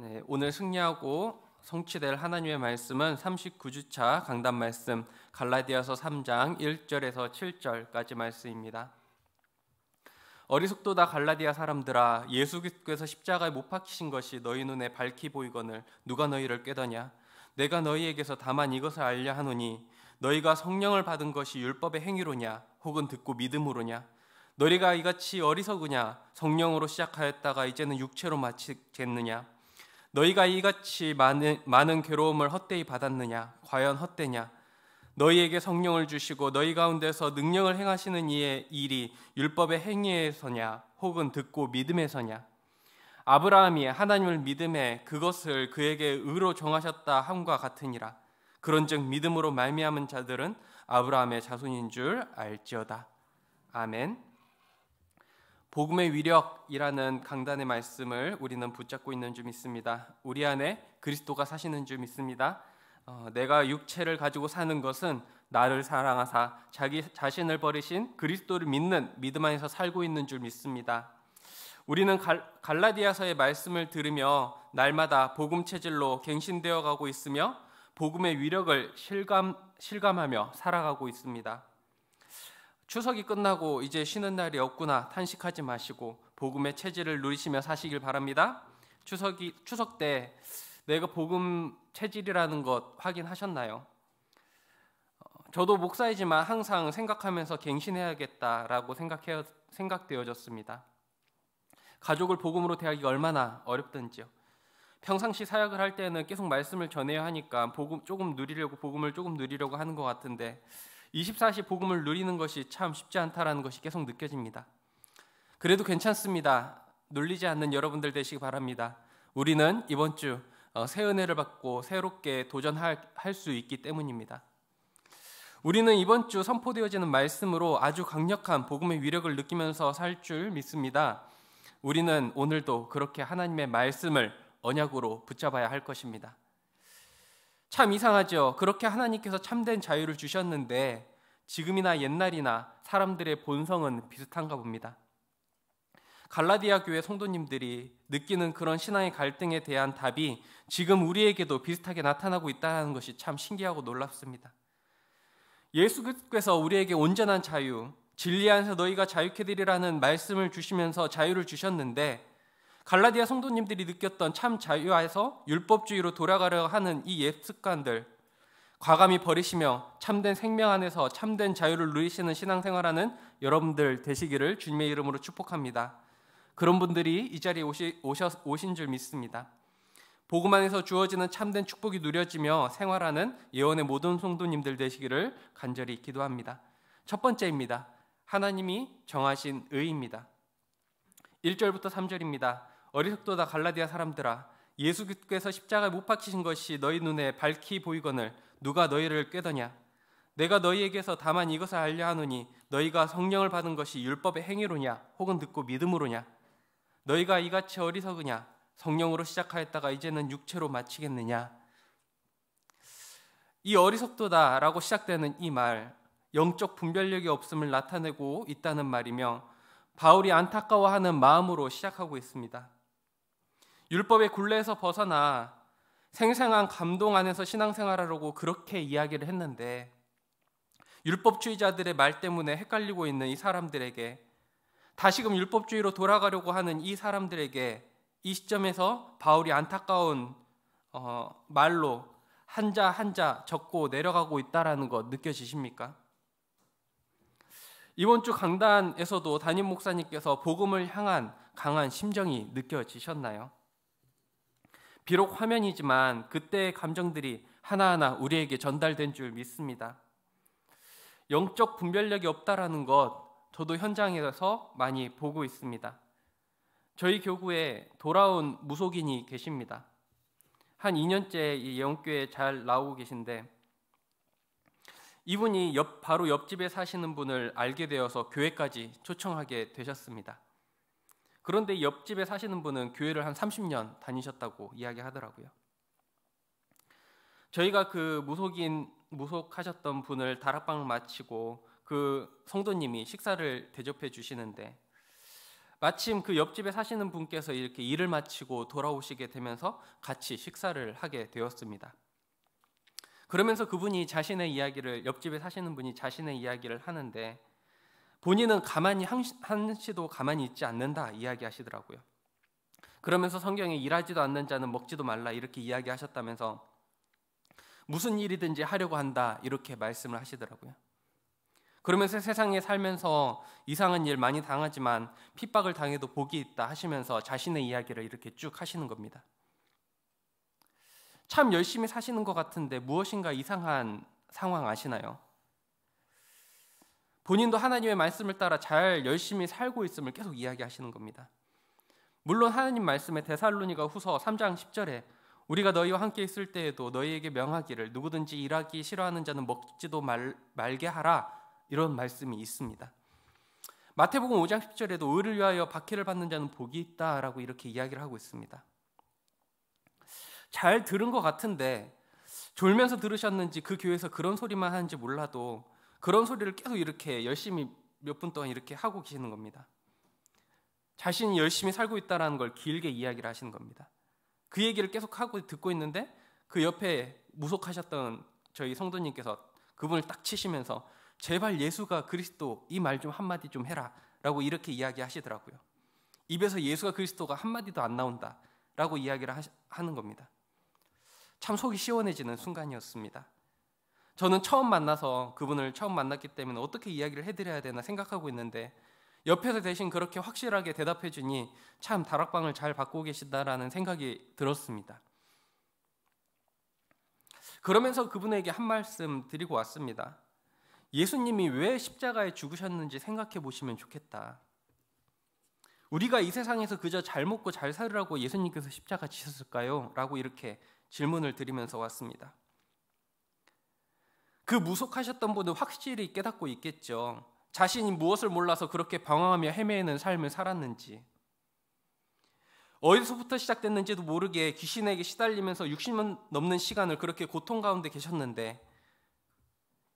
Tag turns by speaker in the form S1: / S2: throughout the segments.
S1: 네, 오늘 승리하고 성취될 하나님의 말씀은 39주차 강단 말씀 갈라디아서 3장 1절에서 7절까지 말씀입니다. 어리석도다 갈라디아 사람들아 예수 께서 십자가에 못 박히신 것이 너희 눈에 밝히 보이거늘 누가 너희를 깨더냐 내가 너희에게서 다만 이것을 알려 하노니 너희가 성령을 받은 것이 율법의 행위로냐 혹은 듣고 믿음으로냐 너희가 이같이 어리석으냐 성령으로 시작하였다가 이제는 육체로 마치겠느냐 너희가 이같이 많은, 많은 괴로움을 헛되이 받았느냐? 과연 헛되냐? 너희에게 성령을 주시고 너희 가운데서 능력을 행하시는 이의 일이 율법의 행위에서냐? 혹은 듣고 믿음에서냐? 아브라함이 하나님을 믿음에 그것을 그에게 의로 정하셨다 함과 같으니라. 그런즉 믿음으로 말미암은 자들은 아브라함의 자손인 줄 알지어다. 아멘. 복음의 위력이라는 강단의 말씀을 우리는 붙잡고 있는 줄 믿습니다. 우리 안에 그리스도가 사시는 줄 믿습니다. 어, 내가 육체를 가지고 사는 것은 나를 사랑하사 자기 자신을 버리신 그리스도를 믿는 믿음 안에서 살고 있는 줄 믿습니다. 우리는 갈, 라디아서의 말씀을 들으며 날마다 복음 체질로 갱신되어 가고 있으며 복음의 위력을 실감 실감하며 살아가고 있습니다. 추석이 끝나고 이제 쉬는 날이 없구나 탄식하지 마시고 복음의 체질을 누리시며 사시길 바랍니다. 추석이 추석 때 내가 복음 체질이라는 것 확인하셨나요? 어, 저도 목사이지만 항상 생각하면서 갱신해야겠다라고 생각해 생각되어졌습니다. 가족을 복음으로 대하기가 얼마나 어렵던지요 평상시 사역을 할 때는 계속 말씀을 전해야 하니까 복음 조금 누리려고 복음을 조금 누리려고 하는 것 같은데 24시 복음을 누리는 것이 참 쉽지 않다라는 것이 계속 느껴집니다. 그래도 괜찮습니다. 놀리지 않는 여러분들 되시기 바랍니다. 우리는 이번 주새 어, 은혜를 받고 새롭게 도전할 수 있기 때문입니다. 우리는 이번 주 선포되어지는 말씀으로 아주 강력한 복음의 위력을 느끼면서 살 줄 믿습니다. 우리는 오늘도 그렇게 하나님의 말씀을 언약으로 붙잡아야 할 것입니다. 참 이상하죠. 그렇게 하나님께서 참된 자유를 주셨는데 지금이나 옛날이나 사람들의 본성은 비슷한가 봅니다. 갈라디아 교회 성도님들이 느끼는 그런 신앙의 갈등에 대한 답이 지금 우리에게도 비슷하게 나타나고 있다는 것이 참 신기하고 놀랍습니다. 예수께서 우리에게 온전한 자유, 진리 안에서 너희가 자유케 되리라는 말씀을 주시면서 자유를 주셨는데 갈라디아 성도님들이 느꼈던 참 자유화에서 율법주의로 돌아가려 하는 이예 습관들 과감히 버리시며 참된 생명 안에서 참된 자유를 누리시는 신앙생활하는 여러분들 되시기를 주님의 이름으로 축복합니다. 그런 분들이 이 자리에 오시, 오셔, 오신 줄 믿습니다. 복음 안에서 주어지는 참된 축복이 누려지며 생활하는 예언의 모든 성도님들 되시기를 간절히 기도합니다. 첫 번째입니다. 하나님이 정하신 의입니다. 1절부터 3절입니다. 어리석도다 갈라디아 사람들아 예수께서 십자가에 못 박히신 것이 너희 눈에 밝히 보이거늘 누가 너희를 꾀더냐 내가 너희에게서 다만 이것을 알려 하노니 너희가 성령을 받은 것이 율법의 행위로냐 혹은 듣고 믿음으로냐 너희가 이같이 어리석으냐 성령으로 시작하였다가 이제는 육체로 마치겠느냐 이 어리석도다라고 시작되는 이 말 영적 분별력이 없음을 나타내고 있다는 말이며 바울이 안타까워하는 마음으로 시작하고 있습니다. 율법의 굴레에서 벗어나 생생한 감동 안에서 신앙생활하라고 그렇게 이야기를 했는데 율법주의자들의 말 때문에 헷갈리고 있는 이 사람들에게 다시금 율법주의로 돌아가려고 하는 이 사람들에게 이 시점에서 바울이 안타까운 어, 말로 한자 한자 적고 내려가고 있다라는 것 느껴지십니까? 이번 주 강단에서도 담임 목사님께서 복음을 향한 강한 심정이 느껴지셨나요? 비록 화면이지만 그때의 감정들이 하나하나 우리에게 전달된 줄 믿습니다. 영적 분별력이 없다라는 것 저도 현장에서 많이 보고 있습니다. 저희 교구에 돌아온 무속인이 계십니다. 한 2년째 이예교에잘 나오고 계신데 이분이 옆, 바로 옆집에 사시는 분을 알게 되어서 교회까지 초청하게 되셨습니다. 그런데 옆집에 사시는 분은 교회를 한 30년 다니셨다고 이야기하더라고요. 저희가 그 무속인 무속하셨던 분을 다락방 마치고 그 성도님이 식사를 대접해 주시는데 마침 그 옆집에 사시는 분께서 이렇게 일을 마치고 돌아오시게 되면서 같이 식사를 하게 되었습니다. 그러면서 그분이 자신의 이야기를 옆집에 사시는 분이 자신의 이야기를 하는데 본인은 가만히 한시도 가만히 있지 않는다 이야기하시더라고요. 그러면서 성경에 일하지도 않는 자는 먹지도 말라 이렇게 이야기하셨다면서 무슨 일이든지 하려고 한다 이렇게 말씀을 하시더라고요. 그러면서 세상에 살면서 이상한 일 많이 당하지만 핍박을 당해도 복이 있다 하시면서 자신의 이야기를 이렇게 쭉 하시는 겁니다. 참 열심히 사시는 것 같은데 무엇인가 이상한 상황 아시나요? 본인도 하나님의 말씀을 따라 잘 열심히 살고 있음을 계속 이야기하시는 겁니다. 물론 하나님 말씀에 데살로니가 후서 3장 10절에 우리가 너희와 함께 있을 때에도 너희에게 명하기를 누구든지 일하기 싫어하는 자는 먹지도 말, 말게 하라 이런 말씀이 있습니다. 마태복음 5장 10절에도 의를 위하여 박해를 받는 자는 복이 있다라고 이렇게 이야기를 하고 있습니다. 잘 들은 것 같은데 졸면서 들으셨는지 그 교회에서 그런 소리만 하는지 몰라도 그런 소리를 계속 이렇게 열심히 몇 분 동안 이렇게 하고 계시는 겁니다. 자신이 열심히 살고 있다라는 걸 길게 이야기를 하시는 겁니다. 그 얘기를 계속 하고 듣고 있는데 그 옆에 무속하셨던 저희 성도님께서 그분을 딱 치시면서 제발 예수가 그리스도 이 말 좀 한마디 좀 해라라고 이렇게 이야기하시더라고요. 입에서 예수가 그리스도가 한마디도 안 나온다라고 이야기를 하는 겁니다. 참 속이 시원해지는 순간이었습니다. 저는 처음 만나서 그분을 처음 만났기 때문에 어떻게 이야기를 해드려야 되나 생각하고 있는데 옆에서 대신 그렇게 확실하게 대답해 주니 참 다락방을 잘 받고 계시다라는 생각이 들었습니다. 그러면서 그분에게 한 말씀 드리고 왔습니다. 예수님이 왜 십자가에 죽으셨는지 생각해 보시면 좋겠다. 우리가 이 세상에서 그저 잘 먹고 잘 살으라고 예수님께서 십자가 지셨을까요? 라고 이렇게 질문을 드리면서 왔습니다. 그 무속하셨던 분은 확실히 깨닫고 있겠죠. 자신이 무엇을 몰라서 그렇게 방황하며 헤매는 삶을 살았는지. 어디서부터 시작됐는지도 모르게 귀신에게 시달리면서 60년 넘는 시간을 그렇게 고통 가운데 계셨는데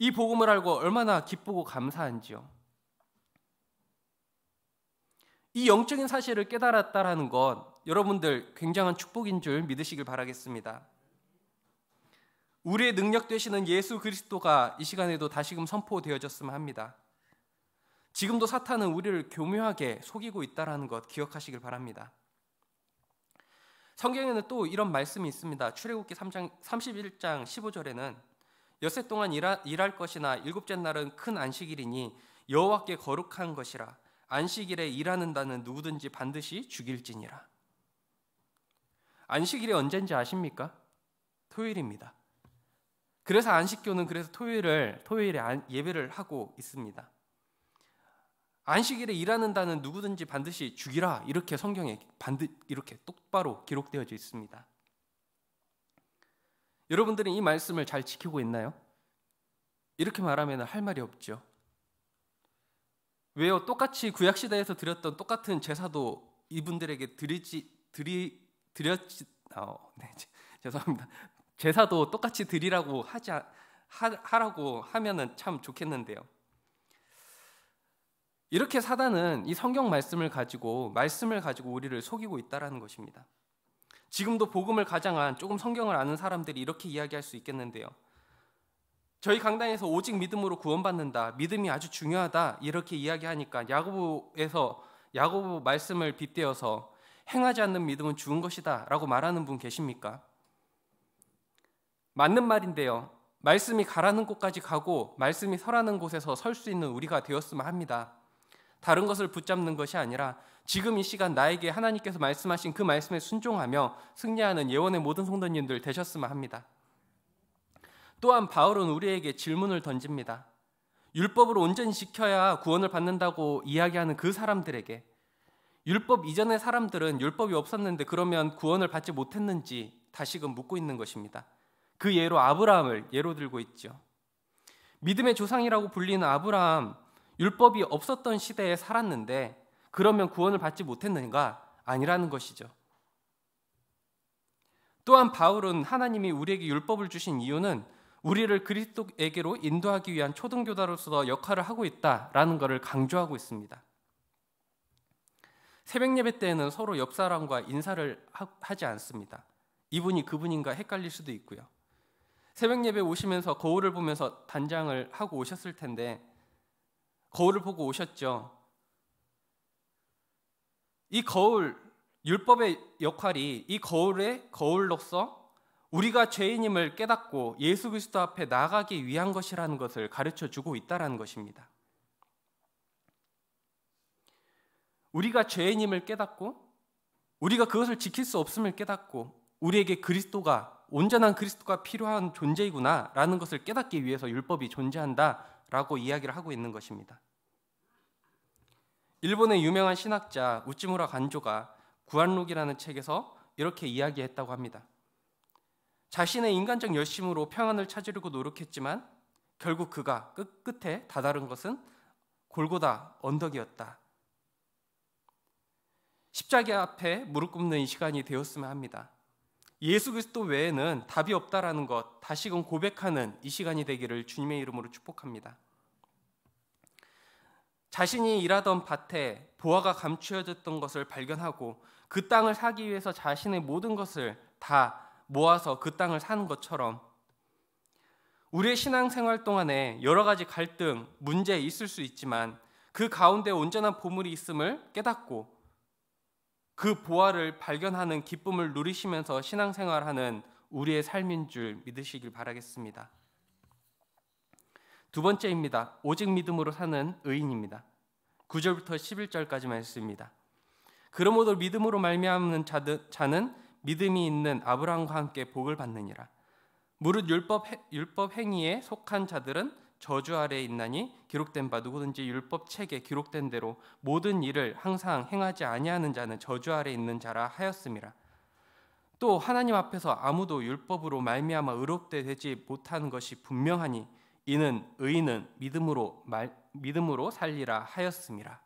S1: 이 복음을 알고 얼마나 기쁘고 감사한지요. 이 영적인 사실을 깨달았다라는 것 여러분들 굉장한 축복인 줄 믿으시길 바라겠습니다. 우리의 능력 되시는 예수 그리스도가 이 시간에도 다시금 선포되어졌으면 합니다. 지금도 사탄은 우리를 교묘하게 속이고 있다라는 것 기억하시길 바랍니다. 성경에는 또 이런 말씀이 있습니다. 출애굽기 3장 31장 15절에는 여섯 동안 일하, 일할 것이나 일곱째 날은 큰 안식일이니 여호와께 거룩한 것이라 안식일에 일하는 자는 누구든지 반드시 죽일지니라. 안식일이 언젠지 아십니까? 토요일입니다. 그래서 안식교는 그래서 토요일을 토요일에 예배를 하고 있습니다. 안식일에 일하는 다는 누구든지 반드시 죽이라 이렇게 성경에 반드 이렇게 똑바로 기록되어져 있습니다. 여러분들은 이 말씀을 잘 지키고 있나요? 이렇게 말하면 할 말이 없죠. 왜요? 똑같이 구약 시대에서 드렸던 똑같은 제사도 이분들에게 드리지 드리 드렸지 어, 네, 죄송합니다. 제사도 똑같이 드리라고 하지 하라고 하면은 참 좋겠는데요. 이렇게 사단은 이 성경 말씀을 가지고 말씀을 가지고 우리를 속이고 있다라는 것입니다. 지금도 복음을 가장한 조금 성경을 아는 사람들이 이렇게 이야기할 수 있겠는데요. 저희 강단에서 오직 믿음으로 구원받는다. 믿음이 아주 중요하다. 이렇게 이야기하니까 야고보에서 야고보 말씀을 빗대어서 행하지 않는 믿음은 죽은 것이다라고 말하는 분 계십니까? 맞는 말인데요. 말씀이 가라는 곳까지 가고 말씀이 서라는 곳에서 설 수 있는 우리가 되었으면 합니다. 다른 것을 붙잡는 것이 아니라 지금 이 시간 나에게 하나님께서 말씀하신 그 말씀에 순종하며 승리하는 예원의 모든 성도님들 되셨으면 합니다. 또한 바울은 우리에게 질문을 던집니다. 율법을 온전히 지켜야 구원을 받는다고 이야기하는 그 사람들에게 율법 이전의 사람들은 율법이 없었는데 그러면 구원을 받지 못했는지 다시금 묻고 있는 것입니다. 그 예로 아브라함을 예로 들고 있죠. 믿음의 조상이라고 불리는 아브라함 율법이 없었던 시대에 살았는데 그러면 구원을 받지 못했는가? 아니라는 것이죠. 또한 바울은 하나님이 우리에게 율법을 주신 이유는 우리를 그리스도에게로 인도하기 위한 초등교다로서 역할을 하고 있다라는 것을 강조하고 있습니다. 새벽 예배 때에는 서로 옆 사람과 인사를 하지 않습니다. 이분이 그분인가 헷갈릴 수도 있고요. 새벽 예배 오시면서 거울을 보면서 단장을 하고 오셨을 텐데 거울을 보고 오셨죠. 이 거울 율법의 역할이 이 거울의 거울로서 우리가 죄인임을 깨닫고 예수 그리스도 앞에 나가기 위한 것이라는 것을 가르쳐 주고 있다라는 것입니다. 우리가 죄인임을 깨닫고 우리가 그것을 지킬 수 없음을 깨닫고 우리에게 그리스도가 온전한 그리스도가 필요한 존재이구나라는 것을 깨닫기 위해서 율법이 존재한다라고 이야기를 하고 있는 것입니다. 일본의 유명한 신학자 우찌무라 간조가 구한록이라는 책에서 이렇게 이야기했다고 합니다. 자신의 인간적 열심으로 평안을 찾으려고 노력했지만 결국 그가 끝끝에 다다른 것은 골고다 언덕이었다. 십자가 앞에 무릎 꿇는 시간이 되었으면 합니다. 예수 그리스도 외에는 답이 없다라는 것 다시금 고백하는 이 시간이 되기를 주님의 이름으로 축복합니다. 자신이 일하던 밭에 보화가 감추어졌던 것을 발견하고 그 땅을 사기 위해서 자신의 모든 것을 다 모아서 그 땅을 사는 것처럼 우리의 신앙생활 동안에 여러 가지 갈등, 문제 있을 수 있지만 그 가운데 온전한 보물이 있음을 깨닫고 그 보화를 발견하는 기쁨을 누리시면서 신앙생활하는 우리의 삶인 줄 믿으시길 바라겠습니다. 두 번째입니다. 오직 믿음으로 사는 의인입니다. 9절부터 11절까지 말씀입니다. 그러므로 믿음으로 말미암는 자는 믿음이 있는 아브라함과 함께 복을 받느니라. 무릇 율법 율법 행위에 속한 자들은 저주 아래 있나니 기록된 바 누구든지 율법 책에 기록된 대로 모든 일을 항상 행하지 아니하는 자는 저주 아래 있는 자라 하였음이라. 또 하나님 앞에서 아무도 율법으로 말미암아 의롭게 되지 못하는 것이 분명하니 이는 의인은 믿음으로 말, 믿음으로 살리라 하였음이라.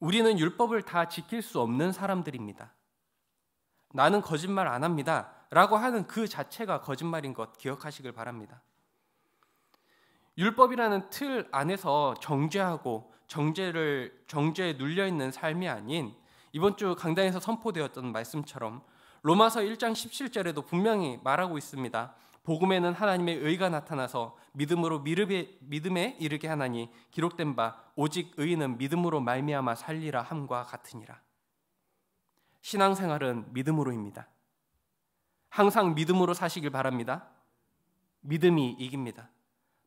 S1: 우리는 율법을 다 지킬 수 없는 사람들입니다. 나는 거짓말 안 합니다. 라고 하는 그 자체가 거짓말인 것 기억하시길 바랍니다. 율법이라는 틀 안에서 정죄하고 정죄를 정죄에 눌려 있는 삶이 아닌 이번 주 강단에서 선포되었던 말씀처럼 로마서 1장 17절에도 분명히 말하고 있습니다. 복음에는 하나님의 의가 나타나서 믿음으로 믿음에 이르게 하나니 기록된 바 오직 의인은 믿음으로 말미암아 살리라 함과 같으니라. 신앙생활은 믿음으로입니다. 항상 믿음으로 사시길 바랍니다. 믿음이 이깁니다.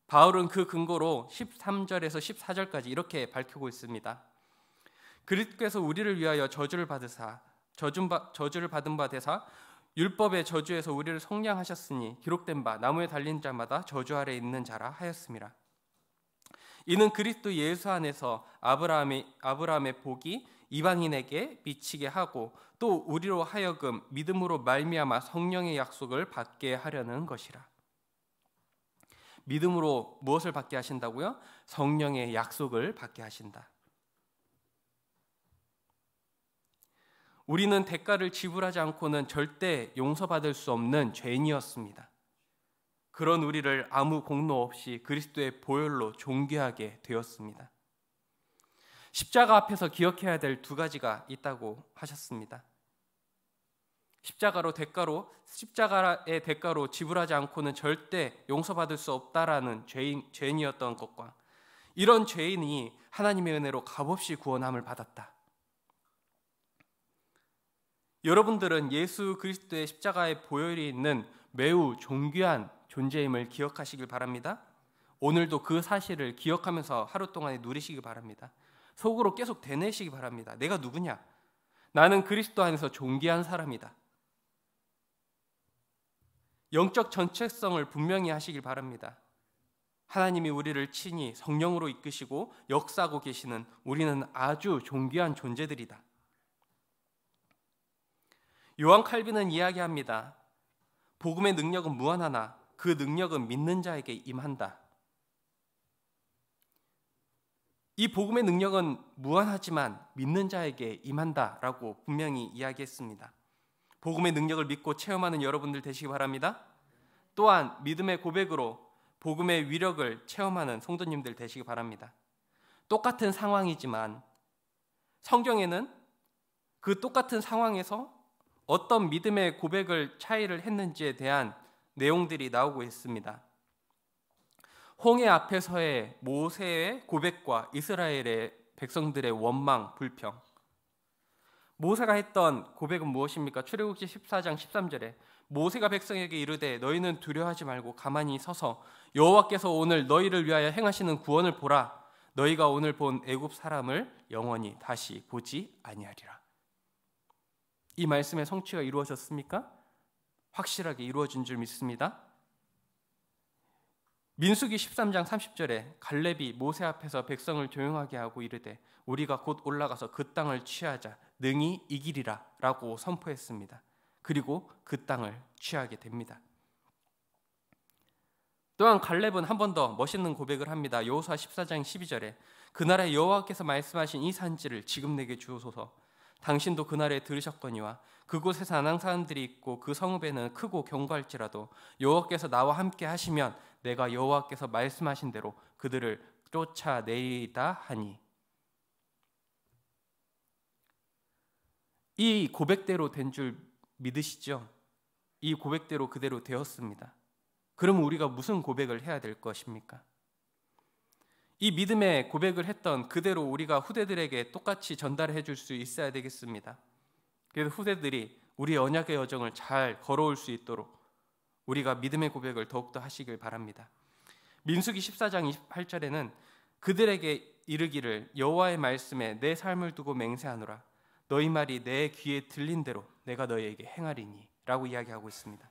S1: 바울은 그 근거로 13절에서 14절까지 이렇게 밝히고 있습니다. 그리스도께서 우리를 위하여 저주를 받으사 저주를 받은 바 되사 율법의 저주에서 우리를 속량하셨으니 기록된 바 나무에 달린 자마다 저주 아래 있는 자라 하였습니다. 이는 그리스도 예수 안에서 아브라함의 아브라함의 복이 이방인에게 미치게 하고 또 우리로 하여금 믿음으로 말미암아 성령의 약속을 받게 하려는 것이라. 믿음으로 무엇을 받게 하신다고요? 성령의 약속을 받게 하신다. 우리는 대가를 지불하지 않고는 절대 용서받을 수 없는 죄인이었습니다. 그런 우리를 아무 공로 없이 그리스도의 보혈로 존귀하게 되었습니다. 십자가 앞에서 기억해야 될 두 가지가 있다고 하셨습니다. 십자가로 대가로 십자가의 대가로 지불하지 않고는 절대 용서받을 수 없다라는 죄인 죄인이었던 것과 이런 죄인이 하나님의 은혜로 값없이 구원함을 받았다. 여러분들은 예수 그리스도의 십자가의 보혈이 있는 매우 존귀한 존재임을 기억하시길 바랍니다. 오늘도 그 사실을 기억하면서 하루 동안에 누리시길 바랍니다. 속으로 계속 되뇌시기 바랍니다. 내가 누구냐? 나는 그리스도 안에서 존귀한 사람이다. 영적 정체성을 분명히 하시길 바랍니다. 하나님이 우리를 친히 성령으로 이끄시고 역사하고 계시는 우리는 아주 존귀한 존재들이다. 요한 칼빈은 이야기합니다. 복음의 능력은 무한하나 그 능력은 믿는 자에게 임한다. 이 복음의 능력은 무한하지만 믿는 자에게 임한다라고 분명히 이야기했습니다. 복음의 능력을 믿고 체험하는 여러분들 되시기 바랍니다. 또한 믿음의 고백으로 복음의 위력을 체험하는 성도님들 되시기 바랍니다. 똑같은 상황이지만 성경에는 그 똑같은 상황에서 어떤 믿음의 고백을 차이를 했는지에 대한 내용들이 나오고 있습니다. 홍해 앞에서의 모세의 고백과 이스라엘의 백성들의 원망, 불평. 모세가 했던 고백은 무엇입니까? 출애굽기 14장 13절에 모세가 백성에게 이르되 너희는 두려워하지 말고 가만히 서서 여호와께서 오늘 너희를 위하여 행하시는 구원을 보라 너희가 오늘 본 애굽 사람을 영원히 다시 보지 아니하리라. 이 말씀의 성취가 이루어졌습니까? 확실하게 이루어진 줄 믿습니다. 민수기 13장 30절에 갈렙이 모세 앞에서 백성을 조용하게 하고 이르되 우리가 곧 올라가서 그 땅을 취하자 능히 이기리라라고 선포했습니다. 그리고 그 땅을 취하게 됩니다. 또한 갈렙은 한 번 더 멋있는 고백을 합니다. 여호수아 14장 12절에 그날에 여호와께서 말씀하신 이 산지를 지금 내게 주소서 당신도 그날에 들으셨거니와 그곳에 사는 사람들이 있고 그 성읍에는 크고 견고할지라도 여호와께서 나와 함께 하시면 내가 여호와께서 말씀하신 대로 그들을 쫓아내리다 하니 이 고백대로 된 줄 믿으시죠? 이 고백대로 그대로 되었습니다. 그럼 우리가 무슨 고백을 해야 될 것입니까? 이 믿음의 고백을 했던 그대로 우리가 후대들에게 똑같이 전달해 줄 수 있어야 되겠습니다. 그래서 후대들이 우리 언약의 여정을 잘 걸어올 수 있도록 우리가 믿음의 고백을 더욱더 하시길 바랍니다. 민수기 14장 28절에는 그들에게 이르기를 여호와의 말씀에 내 삶을 두고 맹세하노라 너희 말이 내 귀에 들린 대로 내가 너희에게 행하리니라고 이야기하고 있습니다.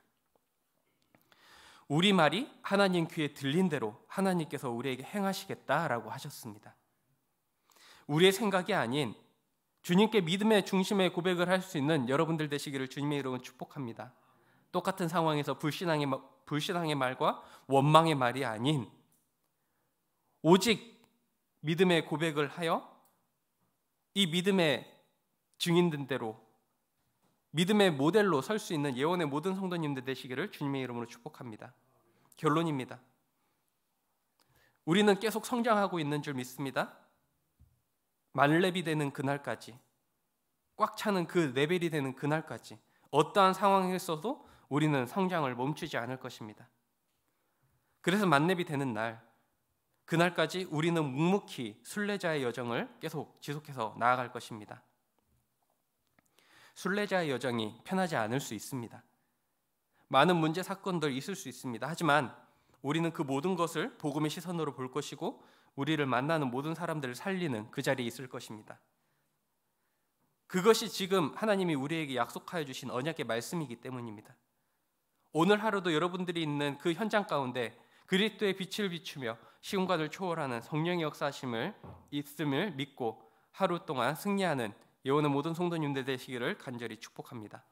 S1: 우리 말이 하나님 귀에 들린 대로 하나님께서 우리에게 행하시겠다라고 하셨습니다. 우리의 생각이 아닌 주님께 믿음의 중심에 고백을 할 수 있는 여러분들 되시기를 주님의 이름으로 축복합니다. 똑같은 상황에서 불신앙의 불신앙의 말과 원망의 말이 아닌 오직 믿음의 고백을 하여 이 믿음의 증인된 대로 믿음의 모델로 설 수 있는 예원의 모든 성도님들 되시기를 주님의 이름으로 축복합니다. 결론입니다. 우리는 계속 성장하고 있는 줄 믿습니다. 만렙이 되는 그날까지 꽉 차는 그 레벨이 되는 그날까지 어떠한 상황에서도 우리는 성장을 멈추지 않을 것입니다. 그래서 만렙이 되는 날 그날까지 우리는 묵묵히 순례자의 여정을 계속 지속해서 나아갈 것입니다. 순례자의 여정이 편하지 않을 수 있습니다. 많은 문제 사건들 있을 수 있습니다. 하지만 우리는 그 모든 것을 복음의 시선으로 볼 것이고 우리를 만나는 모든 사람들을 살리는 그 자리에 있을 것입니다. 그것이 지금 하나님이 우리에게 약속하여 주신 언약의 말씀이기 때문입니다. 오늘 하루도 여러분들이 있는 그 현장 가운데 그리스도의 빛을 비추며 시공간을 초월하는 성령의 역사심을 있음을 믿고 하루 동안 승리하는 여원는 모든 성도님들 되시기를 간절히 축복합니다.